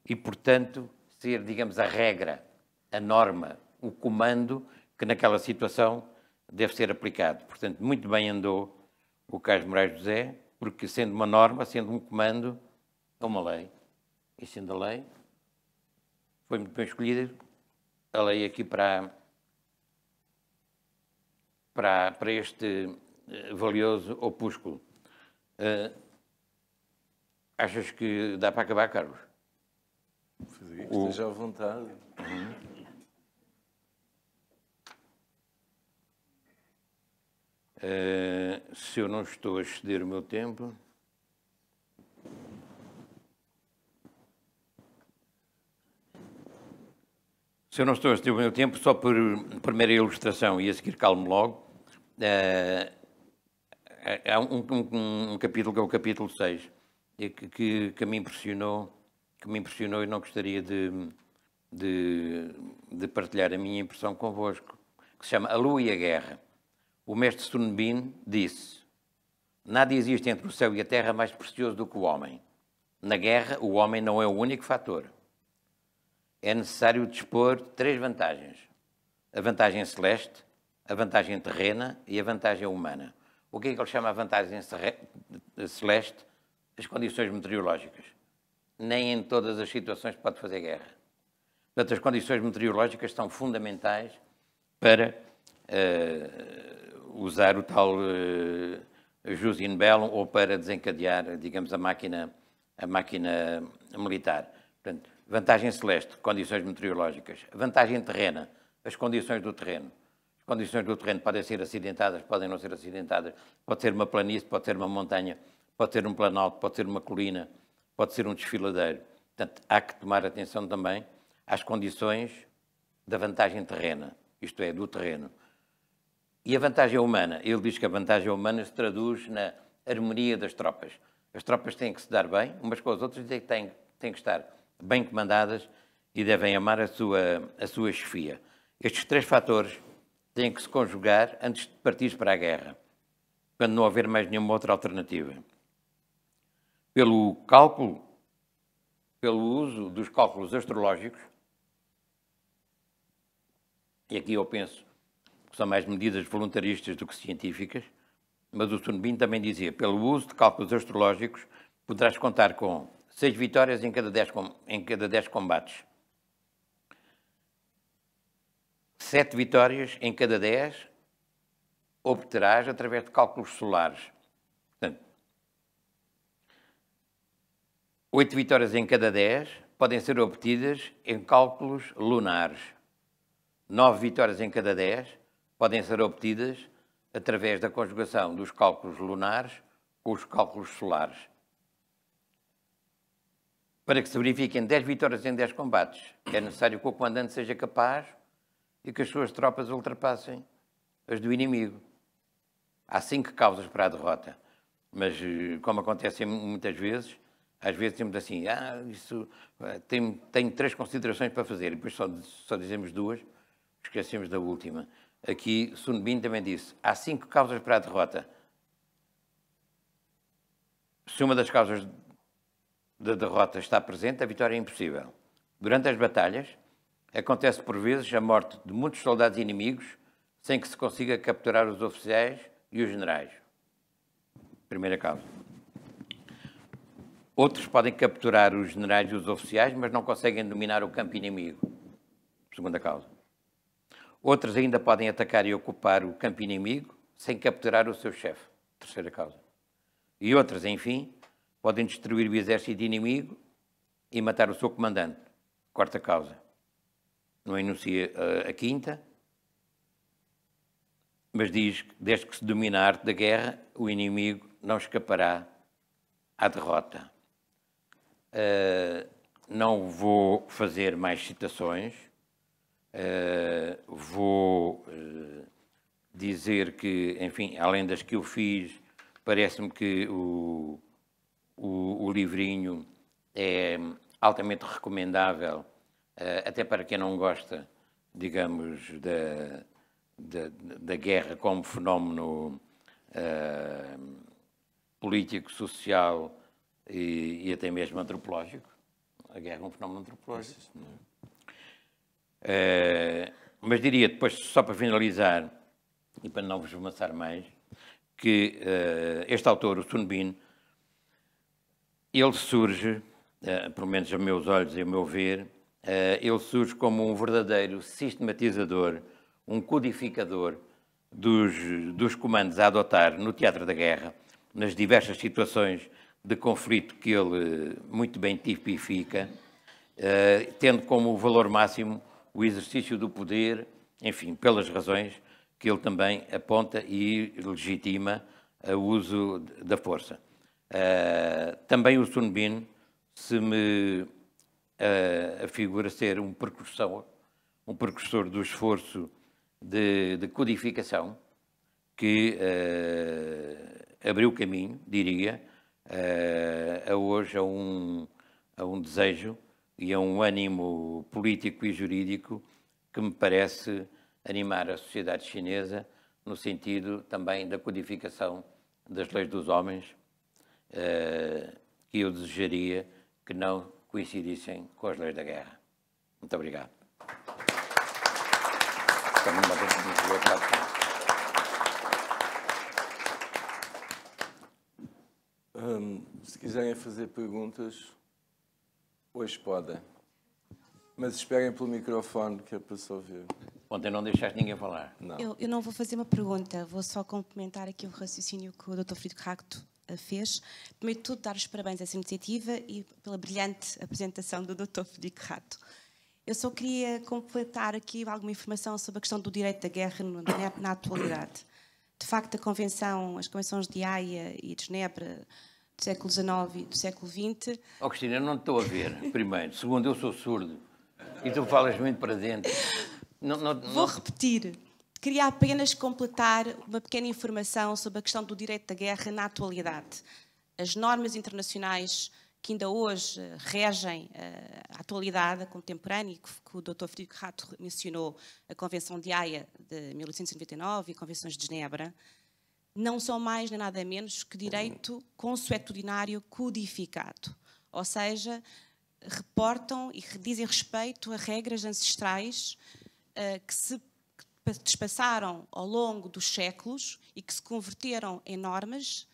e, portanto, ser, digamos, a regra, a norma o comando que naquela situação deve ser aplicado. Portanto, muito bem andou o Carlos Moraes José, porque sendo uma norma, sendo um comando, é uma lei. E sendo a lei, foi muito bem escolhida a lei aqui para, para, para este eh, valioso opúsculo. Uh, achas que dá para acabar, Carlos? Fazer isto, esteja à vontade. Uhum. Uh, se eu não estou a exceder o meu tempo. Se eu não estou a exceder o meu tempo, só por primeira ilustração e a seguir calmo logo, uh, eh, há é, é um, um, um, capítulo que é o capítulo 6, que, que, que, me impressionou, que me impressionou e não gostaria de, de, de partilhar a minha impressão convosco, que se chama A Lua e a Guerra o mestre Sun Bin disse: Nada existe entre o céu e a terra mais precioso do que o homem. Na guerra, o homem não é o único fator. É necessário dispor três vantagens: a vantagem celeste, a vantagem terrena e a vantagem humana. O que é que ele chama a vantagem celeste? As condições meteorológicas. Nem em todas as situações pode fazer guerra. Portanto, as condições meteorológicas são fundamentais para uh, usar o tal uh, eh, jus in bellum ou para desencadear, digamos, a máquina, a máquina militar. Portanto, vantagem celeste, condições meteorológicas. Vantagem terrena, as condições do terreno. As condições do terreno podem ser acidentadas, podem não ser acidentadas. Pode ser uma planície, pode ser uma montanha, pode ser um planalto, pode ser uma colina, pode ser um desfiladeiro. Portanto, há que tomar atenção também às condições da vantagem terrena, isto é, do terreno. E a vantagem é humana? Ele diz que a vantagem humana se traduz na harmonia das tropas. As tropas têm que se dar bem umas com as outras, têm, têm que estar bem comandadas e devem amar a sua, a sua chefia. Estes três fatores têm que se conjugar antes de partir para a guerra, quando não houver mais nenhuma outra alternativa. Pelo cálculo, pelo uso dos cálculos astrológicos, e aqui eu penso são mais medidas voluntaristas do que científicas, mas o Sunbin também dizia, pelo uso de cálculos astrológicos, poderás contar com seis vitórias em cada 10, em cada dez combates. Sete vitórias em cada 10 obterás através de cálculos solares. Portanto, oito vitórias em cada 10 podem ser obtidas em cálculos lunares. Nove vitórias em cada 10 podem ser obtidas através da conjugação dos cálculos lunares com os cálculos solares. Para que se verifiquem 10 vitórias em 10 combates, é necessário que o comandante seja capaz e que as suas tropas ultrapassem as do inimigo. Há cinco causas para a derrota, mas eh, como acontece muitas vezes, às vezes temos assim, ah, isso, tenho, tenho três considerações para fazer, e depois só, só dizemos duas, esquecemos da última. Aqui Sun Bin também disse, há cinco causas para a derrota. Se uma das causas da derrota está presente, a vitória é impossível. Durante as batalhas, acontece por vezes a morte de muitos soldados inimigos sem que se consiga capturar os oficiais e os generais. Primeira causa. Outros podem capturar os generais e os oficiais, mas não conseguem dominar o campo inimigo. Segunda causa. Outros ainda podem atacar e ocupar o campo inimigo sem capturar o seu chefe. Terceira causa. E outros, enfim, podem destruir o exército inimigo e matar o seu comandante. Quarta causa. Não enuncia eh, a quinta, mas diz que desde que se domina a arte da guerra, o inimigo não escapará à derrota. Uh, não vou fazer mais citações eh, vou uh, dizer que, enfim, além das que eu fiz, parece-me que o, o, o, livrinho é altamente recomendável, uh, até para quem não gosta, digamos, da, da, da guerra como fenómeno político, social e, e, até mesmo antropológico. A guerra é um fenómeno antropológico. É eh, mas diria depois, só para finalizar, e para não vos amassar mais, que uh, este autor, o Sun Bin, ele surge, uh, pelo menos aos meus olhos e ao meu ver, ele surge como um verdadeiro sistematizador, um codificador dos, dos comandos a adotar no teatro da guerra, nas diversas situações de conflito que ele muito bem tipifica, tendo como valor máximo o exercício do poder, enfim, pelas razões que ele também aponta e legitima eh, o uso da força. Uh, também o Sun Bin se me uh, afigura ser um precursor, um precursor do esforço de, de codificação que uh, abriu caminho, diria, uh, a hoje a um, a um desejo e a é um ânimo político e jurídico que me parece animar a sociedade chinesa no sentido também da codificação das leis dos homens, eh, que eu desejaria que não coincidissem com as leis da guerra. Muito obrigado.
se quiserem fazer perguntas. Pois podem. Mas esperem pelo microfone que é para se
ouvir. Ontem não deixaste ninguém falar. Não. Eu, eu,
não vou fazer uma pergunta, vou só complementar aqui o raciocínio que o Dr. Frido Racto eh, fez. Primeiro de tudo, dar os parabéns a essa iniciativa e pela brilhante apresentação do Dr. Federico Rato. Eu só queria completar aqui alguma informação sobre a questão do direito da guerra na, na atualidade. De facto, a Convenção, as Convenções de Haia e de Genebra do século XIX e do século XX.
Oh, Cristina, eu não te estou a ver, primeiro. Segundo, eu sou surdo e tu falas muito para dentro. Não, não, não... Vou
repetir. Queria apenas completar uma pequena informação sobre a questão do direito da guerra na atualidade. As normas internacionais que ainda hoje eh, regem eh, a atualidade, a contemporânea, que o Dr. Frederico Rato mencionou, a Convenção de Haia de 1899 e Convenções de Genebra, não são mais nem nada menos que direito consuetudinário codificado, ou seja, reportam e dizem respeito a regras ancestrais uh, que se despassaram ao longo dos séculos e que se converteram em normas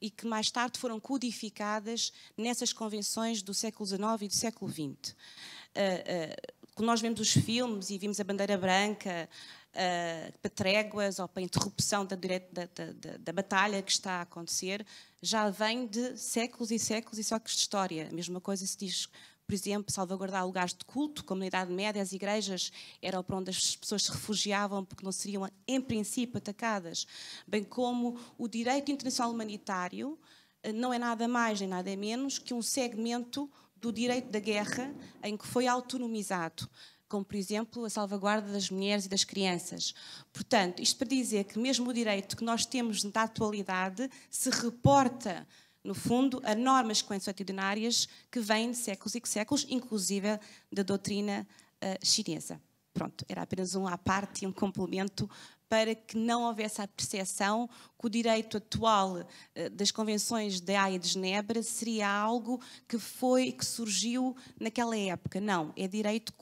e que mais tarde foram codificadas nessas convenções do século XIX e do século XX. Uh, uh, quando nós vemos os filmes e vimos a bandeira branca, uh, eh, para tréguas ou para interrupção da, da, da, da, batalha que está a acontecer, já vem de séculos e séculos e séculos de história. A mesma coisa se diz, por exemplo, salvaguardar lugares de culto, como na Idade Média as igrejas eram para onde as pessoas se refugiavam porque não seriam, em princípio, atacadas. Bem como o direito internacional humanitário eh, não é nada mais nem nada menos que um segmento do direito da guerra em que foi autonomizado como, por exemplo, a salvaguarda das mulheres e das crianças. Portanto, isto para dizer que mesmo o direito que nós temos na atualidade se reporta no fundo, a normas consuetudinárias que vêm de séculos e de séculos, inclusive da doutrina uh, chinesa. Pronto, era apenas um à parte e um complemento para que não houvesse a percepção que o direito atual eh, das convenções da Haia de Genebra seria algo que foi que surgiu naquela época. Não, é direito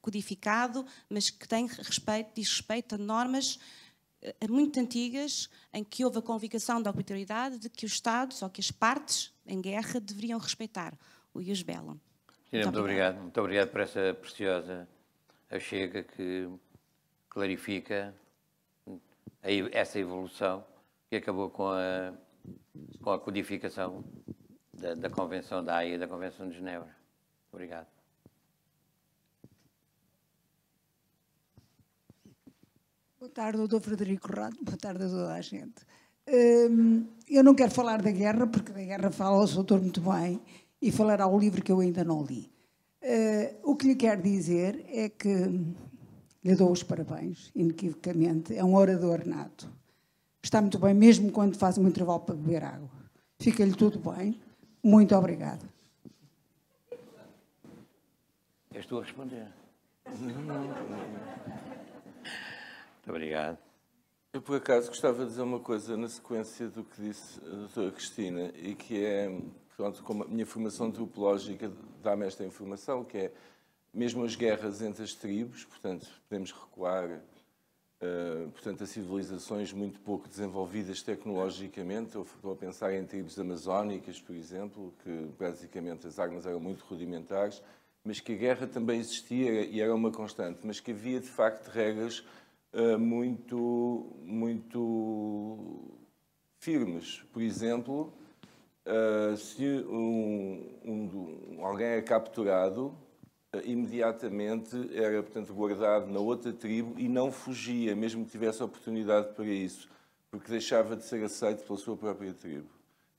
codificado, mas que tem respeito, diz respeito a normas eh, muito antigas em que houve a convicação da autoridade de que os Estados ou que as partes em guerra deveriam respeitar o ius bellum. muito, obrigado.
Muito obrigado por essa preciosa achega que clarifica a, essa evolução que acabou com a, com a codificação da, da Convenção da AIA e da Convenção de Genebra. Obrigado.
Boa tarde, doutor Frederico Rato. Boa tarde a toda a gente. Hum, eu não quero falar da guerra, porque da guerra fala o doutor muito bem e falará o livro que eu ainda não li. Hum, o que lhe quero dizer é que lhe dou os parabéns, inequivocamente. É um orador nato. Está muito bem, mesmo quando faz um intervalo para beber água. Fica-lhe tudo bem. Muito obrigada.
Eu estou a responder. muito
obrigado. Eu, por acaso, gostava de dizer uma coisa na sequência do que disse a doutora Cristina, e que é, pronto, como a minha formação antropológica dá-me esta informação, que é mesmo as guerras entre as tribos, portanto, podemos recuar uh, portanto, a civilizações muito pouco desenvolvidas tecnologicamente. Eu estou a pensar em tribos amazónicas, por exemplo, que basicamente as armas eram muito rudimentares, mas que a guerra também existia e era uma constante, mas que havia de facto regras uh, muito, muito firmes. Por exemplo, uh, se um, um, alguém é capturado, eh, imediatamente era, portanto, guardado na outra tribo e não fugia, mesmo que tivesse oportunidade para isso, porque deixava de ser aceito pela sua própria tribo,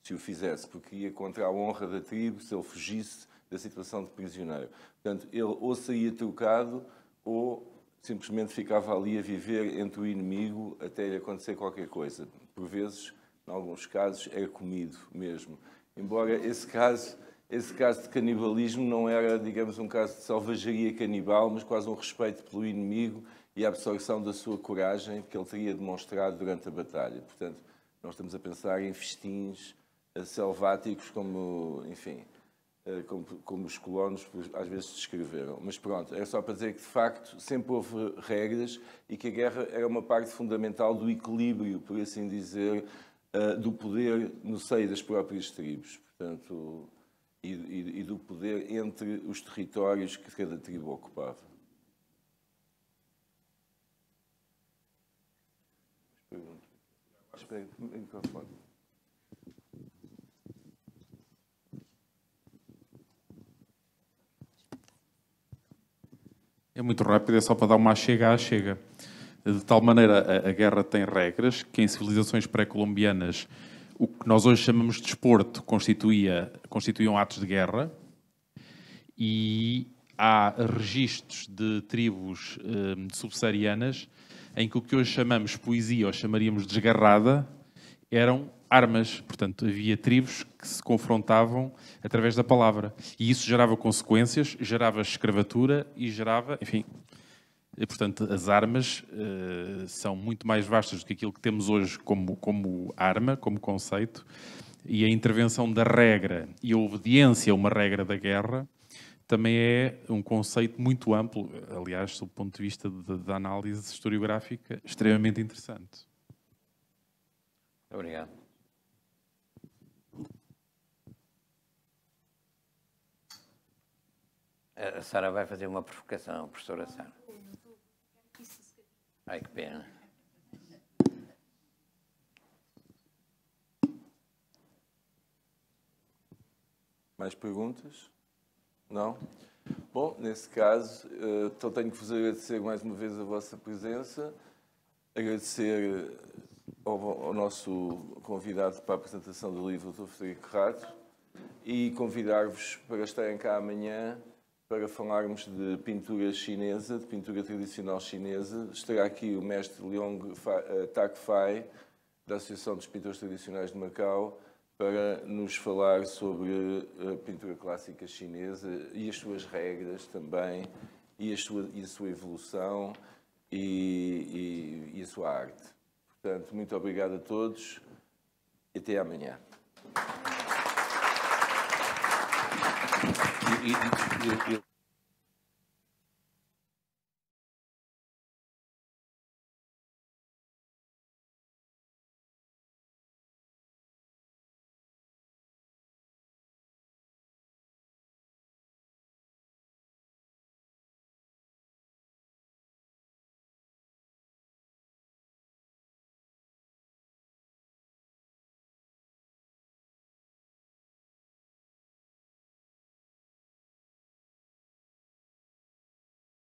se o fizesse, porque ia contra a honra da tribo se ele fugisse da situação de prisioneiro. Portanto, ele ou saía trocado ou simplesmente ficava ali a viver entre o inimigo até lhe acontecer qualquer coisa. Por vezes, em alguns casos, era comido mesmo. Embora esse caso esse caso de canibalismo não era, digamos, um caso de selvageria canibal, mas quase um respeito pelo inimigo e a absorção da sua coragem que ele teria demonstrado durante a batalha. Portanto, nós estamos a pensar em festins eh, selváticos como, enfim, eh, como, como os colonos às vezes descreveram. Mas pronto, era só para dizer que de facto sempre houve regras e que a guerra era uma parte fundamental do equilíbrio, por assim dizer, eh, do poder no seio das próprias tribos. Portanto, e, e, e do poder entre os territórios que cada tribo ocupava. É muito rápido, é só para dar uma chega à chega. De tal maneira, a, a guerra tem regras que em civilizações pré-colombianas o que nós hoje chamamos de desporto constituía, constituíam atos de guerra e há registros de tribos um, subsaarianas em que o que hoje chamamos poesia ou chamaríamos desgarrada eram armas. Portanto, havia tribos que se confrontavam através da palavra. E isso gerava consequências, gerava escravatura e gerava, enfim, e, portanto, as armas uh, são muito mais vastas do que aquilo que temos hoje como, como arma, como conceito, e a intervenção da regra e a obediência a uma regra da guerra também é um conceito muito amplo, aliás, do ponto de vista da análise historiográfica, extremamente interessante.
Obrigado. A Sara vai fazer uma provocação, professora Sara. Ai, que pena. Mais perguntas?
Não? Bom, nesse caso, eh, então tenho que vos agradecer mais uma vez a vossa presença, agradecer eh, ao, ao nosso convidado para a apresentação do livro, o Dr. Frederico Rato, e convidar-vos para estarem cá amanhã para falarmos de pintura chinesa, de pintura tradicional chinesa. Estará aqui o mestre Leong eh, Tak Fai, da Associação dos Pintores Tradicionais de Macau, para nos falar sobre a eh, pintura clássica chinesa e as suas regras também, e a sua, e a sua evolução e, e, e a sua arte. Portanto, muito obrigado a todos. e Até amanhã. you, you, you,